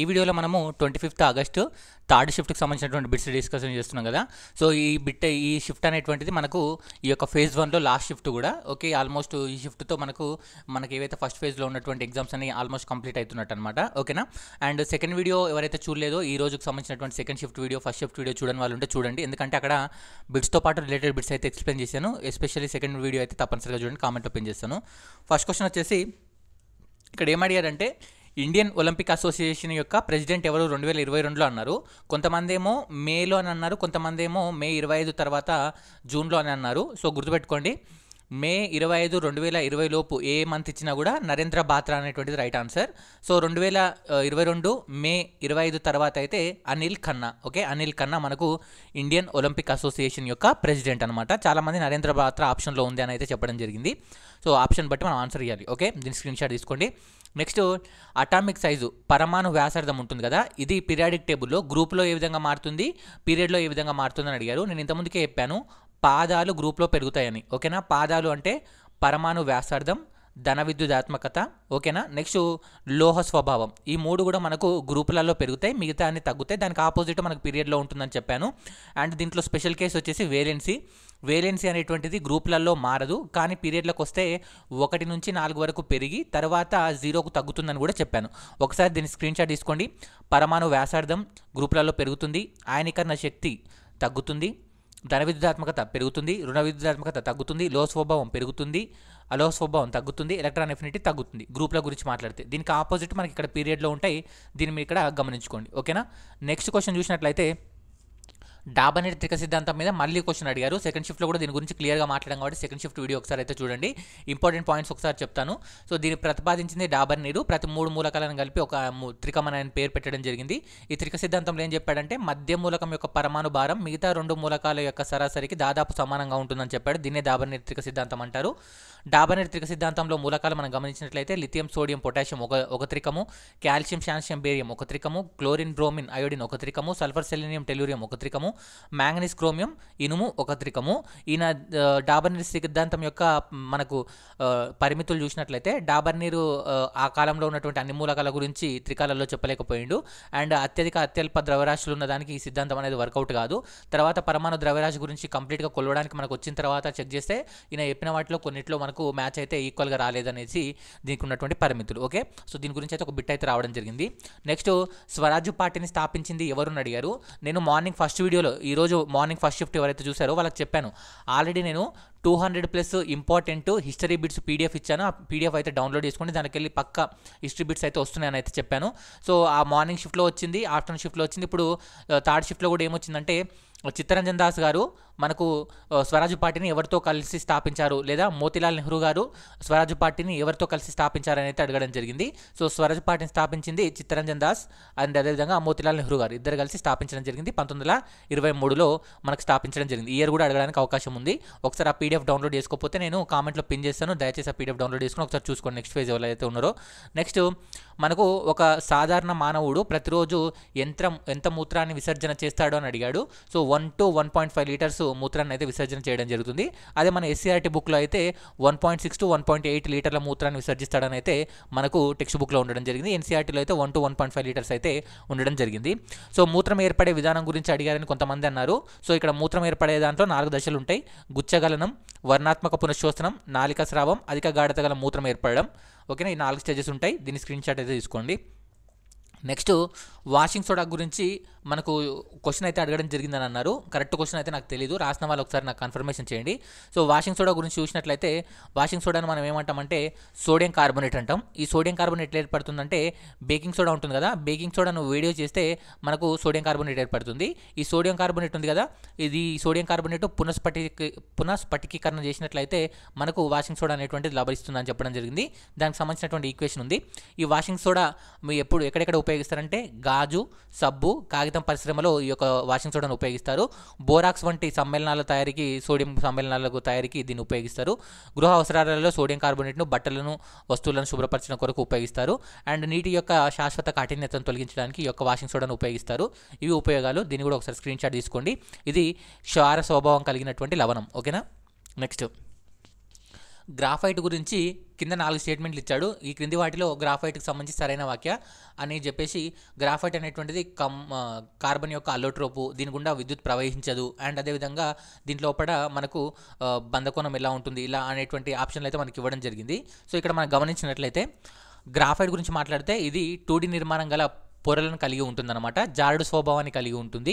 ఈ వీడియోలో మనము ట్వంటీ ఫిఫ్త్ ఆగస్టు థర్డ్ షిఫ్ట్కి సంబంధించినటువంటి బిట్స్ డిస్కషన్ చేస్తున్నాం కదా సో ఈ బిట్ ఈ షిఫ్ట్ అనేటువంటిది మనకు ఈ యొక్క ఫేజ్ వన్లో లాస్ట్ షిఫ్ట్ కూడా ఓకే ఆల్మోస్ట్ ఈ షిఫ్ట్తో మనకు మనకి ఏవైతే ఫస్ట్ ఫేజ్లో ఉన్నటువంటి ఎగ్జామ్స్ అన్ని ఆల్మోస్ట్ కంప్లీట్ అవుతున్నట్టు అనమాట ఓకేనా అండ్ సెకండ్ వీడియో ఎవరైతే చూడలేదో ఈ రోజుకి సంబంధించినటువంటి second shift video first shift video చూడని వాళ్ళు ఉంటే చూడండి ఎందుకంటే అక్కడ బిట్స్తో పాటు రిలేటెడ్ బిట్స్ అయితే ఎక్స్ప్లెయిన్ చేశాను ఎస్పెషల్లీ సెకండ్ వీడియో అయితే తప్పనిసరిగా చూడండి కామెంట్ ఓపెన్ చేస్తాను ఫస్ట్ క్వశ్చన్ వచ్చేసి ఇక్కడ ఏమడిగారంటే ఇండియన్ ఒలింపిక్ అసోసియేషన్ యొక్క ప్రెసిడెంట్ ఎవరు రెండు వేల ఇరవై రెండులో అన్నారు కొంతమంది ఏమో మేలో అని అన్నారు కొంతమంది ఏమో మే ఇరవై ఐదు తర్వాత జూన్లో అని అన్నారు సో గుర్తుపెట్టుకోండి మే ఇరవై ఐదు రెండు వేల ఇరవై లోపు ఏ మంత్ ఇచ్చినా కూడా నరేంద్ర బాత్రా అనేటువంటిది రైట్ ఆన్సర్ సో రెండు వేల ఇరవై రెండు మే ఇరవై ఐదు తర్వాత అయితే అనిల్ ఖన్నా ఓకే అనిల్ ఖన్నా మనకు ఇండియన్ ఒలింపిక్ అసోసియేషన్ యొక్క ప్రెసిడెంట్ అనమాట చాలామంది నరేంద్ర బాత్రా ఆప్షన్లో ఉంది అని అయితే చెప్పడం జరిగింది సో ఆప్షన్ బట్టి మనం ఆన్సర్ ఇవ్వాలి ఓకే దీని స్క్రీన్ షాట్ తీసుకోండి నెక్స్ట్ అటామిక్ సైజు పరమాణు వ్యాసార్థం ఉంటుంది కదా ఇది పీరియాడిక్ టేబుల్లో గ్రూప్లో ఏ విధంగా మారుతుంది పీరియడ్లో ఏ విధంగా మారుతుంది అని అడిగారు నేను ఇంతకుముందుకే చెప్పాను పాదాలు గ్రూప్లో పెరుగుతాయని ఓకేనా పాదాలు అంటే పరమాణు వ్యాసార్థం ధన విద్యుదాత్మకత ఓకేనా నెక్స్ట్ లోహ స్వభావం ఈ మూడు కూడా మనకు గ్రూపులలో పెరుగుతాయి మిగతా అన్ని తగ్గుతాయి దానికి ఆపోజిట్ మనకు పీరియడ్లో ఉంటుందని చెప్పాను అండ్ దీంట్లో స్పెషల్ కేసు వచ్చేసి వేలెన్సీ వేలెన్సీ అనేటువంటిది గ్రూపులలో మారదు కానీ పీరియడ్లకు వస్తే ఒకటి నుంచి నాలుగు వరకు పెరిగి తర్వాత జీరోకు తగ్గుతుందని కూడా చెప్పాను ఒకసారి దీన్ని స్క్రీన్ షాట్ తీసుకోండి పరమాణు వ్యాసార్థం గ్రూపులలో పెరుగుతుంది ఆయనీకరణ శక్తి తగ్గుతుంది ధన విద్యుదాత్మకత పెరుగుతుంది రుణ విద్యుదాత్మకత తగ్గుతుంది లో స్వభావం పెరుగుతుంది అలో స్వభావం తగ్గుతుంది ఎలక్ట్రాన్ ఎఫినిటీ తగ్గుతుంది గ్రూప్ల గురించి మాట్లాడితే దీనికి ఆపోజిట్ మనకి ఇక్కడ పీరియడ్లో ఉంటాయి దీన్ని మీరు ఇక్కడ గమనించుకోండి ఓకేనా నెక్స్ట్ క్వశ్చన్ చూసినట్లయితే డాబనేటి త్రిక సిద్ధాంతం మీద మళ్ళీ క్వశ్చన్ అడిగారు సెకండ్ షిఫ్ట్లో కూడా దీని గురించి క్లియర్గా మాట్లాడడం కాబట్టి సెకండ్ షిఫ్ట్ వీడియో ఒకసారి అయితే చూడండి ఇంపార్టెంట్ పాయింట్స్ ఒకసారి చెప్తాను సో దీన్ని ప్రతిపాదించింది డాబర్ నీరు ప్రతి మూడు మూలకాలను కలిపి ఒక త్రికమని ఆయన పేరు పెట్టడం జరిగింది ఈ త్రిక సిద్ధాంతంలో ఏం చెప్పాడంటే మధ్య మూలకం యొక్క పరమాణు భారం మిగతా రెండు మూలకాల యొక్క సరాసరికి దాదాపు సమానంగా ఉంటుందని చెప్పాడు దీన్నే డాబర్ త్రిక సిద్ధాంతం అంటారు డాబర్ త్రిక సిద్ధాంతంలో మూలకాలు మనం గమనించినట్లయితే లిథియం సోడియం పొటాషియం ఒక ఒక త్రికము కాల్షియం శాన్షియం బేరియం ఒక త్రికము క్లోరిన్ బ్రోమిన్ అయోడిన్ ఒక త్రికము సల్ఫర్ సెలీనియం టెలూరియం ఒక త్రికము మ్యాంగనీస్ క్రోమియం ఇనుము త్రికము ఈయన డాబర్నీర్ సిద్ధాంతం యొక్క మనకు పరిమితులు చూసినట్లయితే డాబర్నీరు ఆ కాలంలో ఉన్నటువంటి అన్ని మూలకాల గురించి త్రికాలలో చెప్పలేకపోయిండు అండ్ అత్యధిక అత్యల్ప ద్రవ్యరాశులు ఉన్నదానికి ఈ సిద్ధాంతం అనేది వర్కౌట్ కాదు తర్వాత పరమాణు ద్రవ్యరాశి గురించి కంప్లీట్గా కొలవడానికి మనకు వచ్చిన తర్వాత చెక్ చేస్తే ఈయన చెప్పిన వాటిలో కొన్నిట్లో మనకు మ్యాచ్ అయితే ఈక్వల్గా రాలేదనేసి దీనికి ఉన్నటువంటి పరిమితులు ఓకే సో దీని గురించి అయితే ఒక బిట్ అయితే రావడం జరిగింది నెక్స్ట్ స్వరాజ్య పార్టీని స్థాపించింది ఎవరు అడిగారు నేను మార్నింగ్ ఫస్ట్ వీడియో వీడియోలో ఈరోజు మార్నింగ్ ఫస్ట్ షిఫ్ట్ ఎవరైతే చూసారో వాళ్ళకి చెప్పాను ఆల్రెడీ నేను two hundred plus important history bits PDF ఇచ్చాను ఆ పీడిఎఫ్ అయితే డౌన్లోడ్ చేసుకుని దానికి వెళ్ళి పక్క హిస్టరీ బిట్స్ అయితే వస్తున్నాయని అయితే చెప్పాను సో ఆ మార్నింగ్ షిఫ్ట్లో వచ్చింది ఆఫ్టర్నూన్ షిఫ్ట్లో వచ్చింది ఇప్పుడు థర్డ్ షిఫ్ట్లో కూడా ఏమొచ్చిందంటే చిత్తరంజన్ దాస్ గారు మనకు స్వరాజ్ పార్టీని ఎవరితో కలిసి స్థాపించారు లేదా మోతిలాల్ నెహ్రూ గారు స్వరాజ్ పార్టీని ఎవరితో కలిసి స్థాపించారు అనేది అడగడం జరిగింది సో స్వరాజ్ పార్టీని స్థాపించింది చిత్తరంజన్ దాస్ అండ్ అదేవిధంగా మోతిలాల్ నెహ్రూ గారు ఇద్దరు కలిసి స్థాపించడం జరిగింది పంతొమ్మిది వందల ఇరవై మూడులో మనకు స్థాపించడం జరిగింది ఇయర్ కూడా అడగడానికి అవకాశం ఉంది ఒకసారి ఆ పీడిఎఫ్ డౌన్లోడ్ చేసుకోకపోతే నేను కామెంట్లో పిన్ చేస్తాను దయచేసి ఆ పీడిఎఫ్ డౌన్లోడ్ చేసుకుని ఒకసారి చూసుకోండి నెక్స్ట్ పేజ్ ఎవరైతే ఉన్నారో నెక్స్ట్ మనకు ఒక సాధారణ మానవుడు ప్రతిరోజు యంత్రం ఎంత మూత్రాన్ని విసర్జన చేస్తాడో అని అడిగాడు so one to one point five litres మూత్రాన్ని అయితే విసర్జన చేయడం జరుగుతుంది అదే మన ఎస్సీఆర్టీ బుక్లో అయితే one point six to one point eight లీటర్ల మూత్రాన్ని విసర్జిస్తాడని అయితే మనకు టెక్స్ట్ బుక్లో ఉండడం జరిగింది ఎన్సీఆర్టీలో అయితే one to one point five litres అయితే ఉండడం జరిగింది సో మూత్రం ఏర్పడే విధానం గురించి అడిగారని కొంతమంది అన్నారు సో ఇక్కడ మూత్రం ఏర్పడే దాంట్లో నాలుగు దశలు ఉంటాయి గుచ్చగలనం వర్ణాత్మక పునశ్శోసనం నాలిక స్రావం అధిక గాఢత గల మూత్రం ఏర్పడడం ఓకేనా ఈ నాలుగు స్టేజెస్ ఉంటాయి దీని స్క్రీన్ షాట్ అయితే తీసుకోండి నెక్స్ట్ వాషింగ్ సోడా గురించి మనకు క్వశ్చన్ అయితే అడగడం జరిగిందని అన్నారు కరెక్ట్ క్వశ్చన్ అయితే నాకు తెలియదు రాసిన వాళ్ళు ఒకసారి నాకు కన్ఫర్మేషన్ చేయండి సో వాషింగ్ సోడా గురించి చూసినట్లయితే వాషింగ్ సోడాను మనం ఏమంటామంటే సోడియం కార్బోనేట్ అంటాం ఈ సోడియం కార్బోనేట్ ఏర్పడుతుందంటే బేకింగ్ సోడా ఉంటుంది కదా బేకింగ్ సోడాను వేడియో చేస్తే మనకు సోడియం కార్బోనేట్ ఏర్పడుతుంది ఈ సోడియం కార్బోనేట్ ఉంది కదా ఇది సోడియం కార్బోనేట్ పునఃస్ఫటి పునఃస్ఫటికీకరణ చేసినట్లయితే మనకు వాషింగ్ సోడా అనేటువంటిది లభిస్తుందని చెప్పడం జరిగింది దానికి సంబంధించినటువంటి ఈక్వేషన్ ఉంది ఈ వాషింగ్ సోడా మీ ఎప్పుడు ఎక్కడెక్కడ ఉపయోగిస్తారంటే గాజు సబ్బు కాగితం పరిశ్రమలో ఈ యొక్క వాషింగ్ సోడాను ఉపయోగిస్తారు బోరాక్స్ వంటి సమ్మేళనాల తయారీకి సోడియం సమ్మేళనాలకు తయారీకి దీన్ని ఉపయోగిస్తారు గృహ అవసరాలలో సోడియం కార్బోనేట్ను బట్టలను వస్తువులను శుభ్రపరచడం కొరకు ఉపయోగిస్తారు అండ్ నీటి యొక్క శాశ్వత కాఠిన్యతను తొలగించడానికి ఈ యొక్క వాషింగ్ సోడాను ఉపయోగిస్తారు ఇవి ఉపయోగాలు దీన్ని కూడా ఒకసారి స్క్రీన్ షాట్ తీసుకోండి ఇది క్షార స్వభావం కలిగినటువంటి లవణం ఓకేనా నెక్స్ట్ గ్రాఫైట్ గురించి కింద నాలుగు స్టేట్మెంట్లు ఇచ్చాడు ఈ క్రింది వాటిలో గ్రాఫైట్కి సంబంధించి సరైన వాక్య అని చెప్పేసి గ్రాఫైట్ అనేటువంటిది కం కార్బన్ యొక్క అల్లోట్రోపు దీని గుండా విద్యుత్ ప్రవహించదు అండ్ అదేవిధంగా దీంట్లో పడ మనకు బంధకోణం ఎలా ఉంటుంది ఇలా అనేటువంటి ఆప్షన్లు అయితే మనకి ఇవ్వడం జరిగింది సో ఇక్కడ మనం గమనించినట్లయితే గ్రాఫైట్ గురించి మాట్లాడితే ఇది టూ నిర్మాణం గల పొరలను కలిగి ఉంటుందన్నమాట జారుడు స్వభావాన్ని కలిగి ఉంటుంది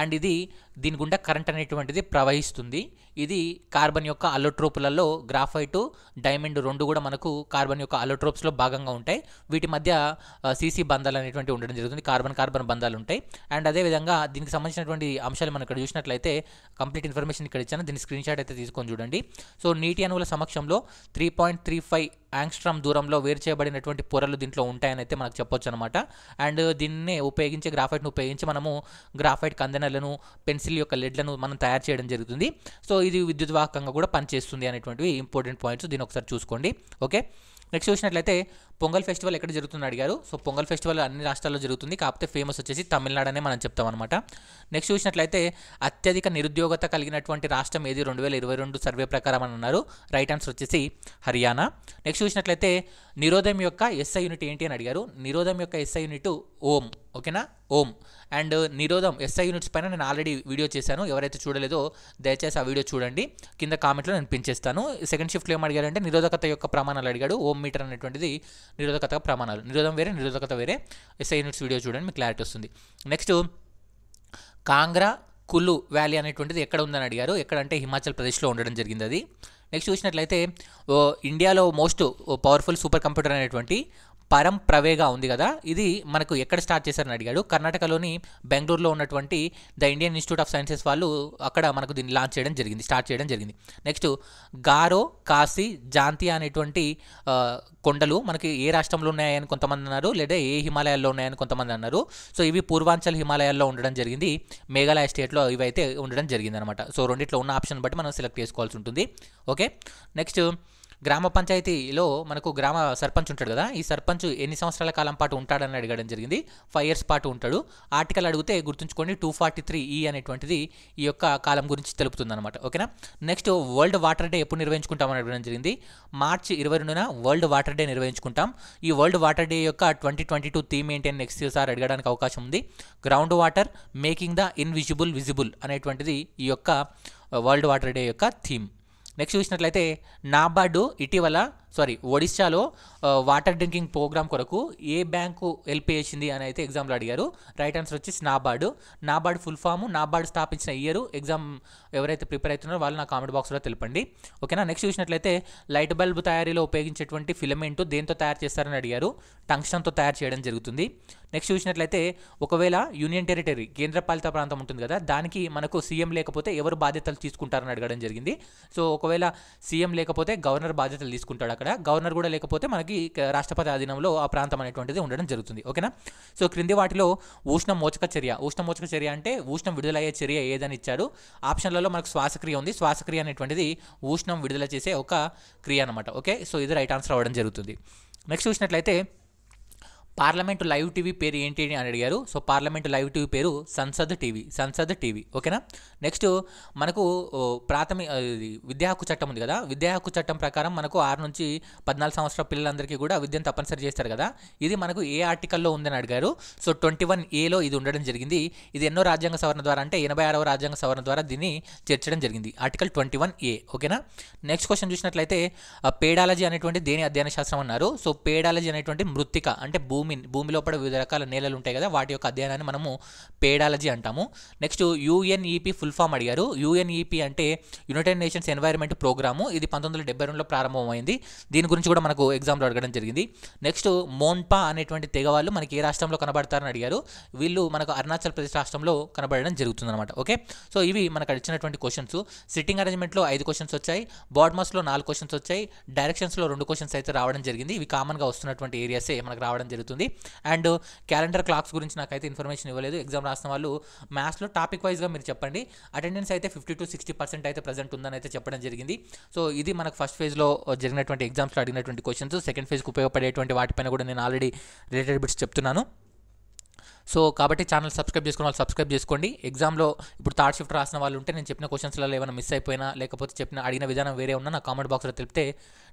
అండ్ ఇది దీని గుండా కరెంట్ అనేటువంటిది ప్రవహిస్తుంది ఇది కార్బన్ యొక్క అలోట్రోపులలో గ్రాఫైటు డైమండ్ రెండు కూడా మనకు కార్బన్ యొక్క అలోట్రోప్స్లో భాగంగా ఉంటాయి వీటి మధ్య సీసీ బంధాలు అనేటువంటి ఉండడం జరుగుతుంది కార్బన్ కార్బన్ బంధాలు ఉంటాయి అండ్ అదేవిధంగా దీనికి సంబంధించినటువంటి అంశాలు మనం ఇక్కడ చూసినట్లయితే కంప్లీట్ ఇన్ఫర్మేషన్ ఇక్కడ ఇచ్చాను దీని స్క్రీన్ షాట్ అయితే తీసుకొని చూడండి సో నీటి అణువుల సమక్షంలో three point three five angstrom దూరంలో వేరు చేయబడినటువంటి పొరలు దీంట్లో ఉంటాయని అయితే మనకు చెప్పొచ్చు అనమాట అండ్ దీన్నే ఉపయోగించి గ్రాఫైట్ను ఉపయోగించి మనము గ్రాఫైట్ కందెనలను పెన్సిల్ యొక్క లెడ్లను మనం తయారు చేయడం జరుగుతుంది సో ఇది విద్యుద్వాహకంగా కూడా పనిచేస్తుంది అనేటువంటివి ఇంపార్టెంట్ పాయింట్స్ దీని ఒకసారి చూసుకోండి ఓకే నెక్స్ట్ చూసినట్లయితే పొంగల్ ఫెస్టివల్ ఎక్కడ జరుగుతుందని అడిగారు సో పొంగల్ ఫెస్టివల్ అన్ని రాష్ట్రాల్లో జరుగుతుంది కాకపోతే ఫేమస్ వచ్చేసి తమిళనాడు అనే మనం చెప్తాం అనమాట నెక్స్ట్ చూసినట్లయితే అత్యధిక నిరుద్యోగత కలిగినటువంటి రాష్ట్రం ఏది రెండు వేల ఇరవై రెండు సర్వే ప్రకారం అని అన్నారు రైట్ ఆన్సర్ వచ్చేసి హర్యానా నెక్స్ట్ చూసినట్లయితే నిరోధం యొక్క ఎస్ఐ యూనిట్ ఏంటి అని అడిగారు నిరోధం యొక్క ఎస్ఐ యూనిట్ ఓం ఓకేనా ఓం అండ్ నిరోధం ఎస్ఐ యూనిట్స్ పైన నేను ఆల్రెడీ వీడియో చేశాను ఎవరైతే చూడలేదో దయచేసి ఆ వీడియో చూడండి కింద కామెంట్లో నేను పెంచేస్తాను సెకండ్ షిఫ్ట్లో ఏం అడిగారంటే నిరోధకత యొక్క ప్రమాణాలు అడిగాడు ఓం మీటర్ అనేటువంటిది నిరోధకత ప్రమాణాలు నిరోధం వేరే నిరోధకత వేరే ఎస్ఐ యూనిట్స్ వీడియో చూడండి మీకు క్లారిటీ వస్తుంది నెక్స్ట్ కాంగ్రా కుల్లు వ్యాలీ అనేటువంటిది ఎక్కడ ఉందని అడిగారు ఎక్కడంటే హిమాచల్ ప్రదేశ్లో ఉండడం జరిగింది అది నెక్స్ట్ చూసినట్లయితే ఇండియాలో మోస్ట్ పవర్ఫుల్ సూపర్ కంప్యూటర్ అనేటువంటి పరం ప్రవేగా ఉంది కదా ఇది మనకు ఎక్కడ స్టార్ట్ చేశారని అడిగాడు కర్ణాటకలోని బెంగళూరులో ఉన్నటువంటి the Indian Institute of Sciences వాళ్ళు అక్కడ మనకు దీన్ని లాంచ్ చేయడం జరిగింది స్టార్ట్ చేయడం జరిగింది నెక్స్ట్ గారో కాశీ జాంతియా అనేటువంటి కొండలు మనకి ఏ రాష్ట్రంలో ఉన్నాయని కొంతమంది అన్నారు లేదా ఏ హిమాలయాల్లో ఉన్నాయని కొంతమంది అన్నారు సో ఇవి పూర్వాంచల్ హిమాలయాల్లో ఉండడం జరిగింది మేఘాలయ స్టేట్లో ఇవైతే ఉండడం జరిగింది అనమాట సో రెండిట్లో ఉన్న ఆప్షన్ బట్టి మనం సెలెక్ట్ చేసుకోవాల్సి ఉంటుంది ఓకే నెక్స్ట్ గ్రామ పంచాయతీలో మనకు గ్రామ సర్పంచ్ ఉంటాడు కదా ఈ సర్పంచ్ ఎన్ని సంవత్సరాల కాలం పాటు ఉంటాడని అడగడం జరిగింది ఫైవ్ ఇయర్స్ పాటు ఉంటాడు ఆర్టికల్ అడిగితే గుర్తుంచుకోండి టూ ఫార్టీ త్రీ ఈ అనేటువంటిది ఈ యొక్క కాలం గురించి తెలుపుతుంది అనమాట ఓకేనా నెక్స్ట్ వరల్డ్ వాటర్ డే ఎప్పుడు నిర్వహించుకుంటామని అడగడం జరిగింది మార్చి ఇరవై రెండున వరల్డ్ వాటర్ డే నిర్వహించుకుంటాం ఈ వరల్డ్ వాటర్ డే యొక్క ట్వంటీ ట్వంటీ టూ థీమ్ ఏంటి అని నెక్స్ట్ సార్ అడగడానికి అవకాశం ఉంది ground water making the invisible visible అనేటువంటిది ఈ యొక్క వరల్డ్ వాటర్ డే యొక్క థీమ్ నెక్స్ట్ చూసినట్లయితే నాబార్డు ఇటీవల సారీ ఒడిశాలో వాటర్ డ్రింకింగ్ ప్రోగ్రామ్ కొరకు ఏ బ్యాంకు హెల్ప్ చేసింది అని అయితే ఎగ్జామ్లో అడిగారు రైట్ ఆన్సర్ వచ్చేసి NABARD NABARD full form NABARD స్థాపించిన ఇయర్ ఎగ్జామ్ ఎవరైతే ప్రిపేర్ అవుతున్నారో వాళ్ళు నా కామెంట్ బాక్స్లో తెలపండి ఓకేనా నెక్స్ట్ చూసినట్లయితే లైట్ బల్బ్ తయారీలో ఉపయోగించేటువంటి ఫిలమెంట్ దేంతో తయారు చేస్తారని అడిగారు టంక్షన్తో తయారు చేయడం జరుగుతుంది నెక్స్ట్ చూసినట్లయితే ఒకవేళ యూనియన్ టెరిటరీ కేంద్రపాలిత ప్రాంతం ఉంటుంది కదా దానికి మనకు సీఎం లేకపోతే ఎవరు బాధ్యతలు తీసుకుంటారని అడగడం జరిగింది సో ఒకవేళ సీఎం లేకపోతే గవర్నర్ బాధ్యతలు తీసుకుంటాడు అక్కడ గవర్నర్ కూడా లేకపోతే మనకి రాష్ట్రపతి అధీనంలో ఆ ప్రాంతం అనేటువంటిది ఉండడం జరుగుతుంది ఓకేనా సో క్రింది వాటిలో ఉష్ణ మోచక చర్య ఉష్ణ మోచక చర్య అంటే ఉష్ణం విడుదలయ్యే చర్య ఏదని ఇచ్చాడు ఆప్షన్లలో మనకు శ్వాసక్రియ ఉంది శ్వాసక్రియ అనేటువంటిది ఉష్ణం విడుదల చేసే ఒక క్రియ అనమాట ఓకే సో ఇది రైట్ ఆన్సర్ అవ్వడం జరుగుతుంది నెక్స్ట్ చూసినట్లయితే పార్లమెంట్ లైవ్ టీవీ పేరు ఏంటి అని అడిగారు సో పార్లమెంట్ లైవ్ టీవీ పేరు సంసద్ టీవీ సంసద్ టీవీ ఓకేనా నెక్స్ట్ మనకు ప్రాథమిక విద్యా హక్కు చట్టం ఉంది కదా విద్యా హక్కు చట్టం ప్రకారం మనకు ఆరు నుంచి పద్నాలుగు సంవత్సరాల పిల్లలందరికీ కూడా విద్యను తప్పనిసరి చేస్తారు కదా ఇది మనకు ఏ ఆర్టికల్లో ఉందని అడిగారు సో ట్వంటీ వన్ ఏలో ఇది ఉండడం జరిగింది ఇది ఎన్నో రాజ్యాంగ సవరణ ద్వారా అంటే ఎనభై ఆరవ రాజ్యాంగ సవరణ ద్వారా దీన్ని చేర్చడం జరిగింది ఆర్టికల్ ట్వంటీ వన్ ఏ ఓకేనా నెక్స్ట్ క్వశ్చన్ చూసినట్లయితే పేడాలజీ అనేటువంటి దేని అధ్యయన శాస్త్రం అన్నారు సో పేడాలజీ అనేటువంటి మృతిక అంటే భూమి భూమి భూమి లోపల వివిధ రకాల నేలలు ఉంటాయి కదా వాటి యొక్క అధ్యయనాన్ని మనము పేడాలజీ అంటాము నెక్స్ట్ యుఎన్ఈపి ఫుల్ ఫామ్ అడిగారు యుఎన్ఈపి అంటే యునైటెడ్ నేషన్స్ ఎన్వైరన్మెంట్ ప్రోగ్రాము ఇది పంతొమ్మిది వందల రెండులో ప్రారంభమైంది దీని గురించి కూడా మనకు ఎగ్జామ్లు అడగడం జరిగింది నెక్స్ట్ మోన్పా అనేటువంటి తెగ వాళ్ళు మనకి ఏ రాష్ట్రంలో కనబడతారని అడిగారు వీళ్ళు మనకు అరుణాచల్ ప్రదేశ్ రాష్ట్రంలో కనబడడం జరుగుతుందన్నమాట ఓకే సో ఇవి మనకు అడిచినటువంటి క్వశ్చన్స్ సిట్టింగ్ అరేంజ్మెంట్లో ఐదు క్వశ్చన్స్ వచ్చాయి బాడ్మస్లో నాలుగు క్వశ్చన్స్ వచ్చాయి డైరెక్షన్స్లో రెండు క్వశ్చన్స్ అయితే రావడం జరిగింది ఇవి కామన్గా వస్తున్నటువంటి ఏరియాసే మనకు రావడం జరుగుతుంది ఉంటుంది అండ్ క్యాలెండర్ క్లాక్స్ గురించి నాకైతే ఇన్ఫర్మేషన్ ఇవ్వలేదు ఎగ్జామ్ రాసిన వాళ్ళు మ్యాథ్స్లో టాపిక్ వైజ్గా మీరు చెప్పండి అటెండెన్స్ అయితే ఫిఫ్టీ టు సిక్స్టీ పర్సెంట్ అయితే ప్రజెంట్ ఉందని అయితే చెప్పడం జరిగింది సో ఇది మనకు ఫస్ట్ ఫేజ్లో జరిగినటువంటి ఎగ్జామ్స్లో అడిగినటువంటి క్వశ్చన్స్ సెకండ్ ఫేజ్కి ఉపయోగపడేటువంటి వాటిపైన కూడా నేను ఆల్రెడీ రిలేటెడ్ బిట్స్ చెప్తున్నాను సో కాబట్టి ఛానల్ సబ్స్క్రైబ్ చేసుకున్న వాళ్ళు సబ్స్క్రైబ్ చేసుకోండి ఎగ్జామ్లో ఇప్పుడు థర్డ్ షిఫ్ట్ రాసిన వాళ్ళు ఉంటే నేను చెప్పిన క్వశ్చన్స్లలో ఏమైనా మిస్ అయిపోయినా లేకపోతే చెప్పిన అడిగిన విధానం వేరే ఉన్నా నా కామెంట్ బాక్స్లో తెలిపితే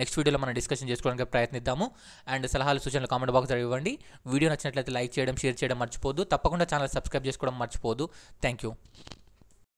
నెక్స్ట్ వీడియోలో మనం డిస్కషన్ చేసుకోవడానికి ప్రయత్నిద్దాము అండ్ సలహాలు సూచనలు కామెంట్ బాక్స్లో ఇవ్వండి వీడియో నచ్చినట్లయితే లైక్ చేయడం షేర్ చేయడం మర్చిపోదు తప్పకుండా ఛానల్ సబ్స్క్రైబ్ చేసుకోవడం మర్చిపోదు థ్యాంక్ యూ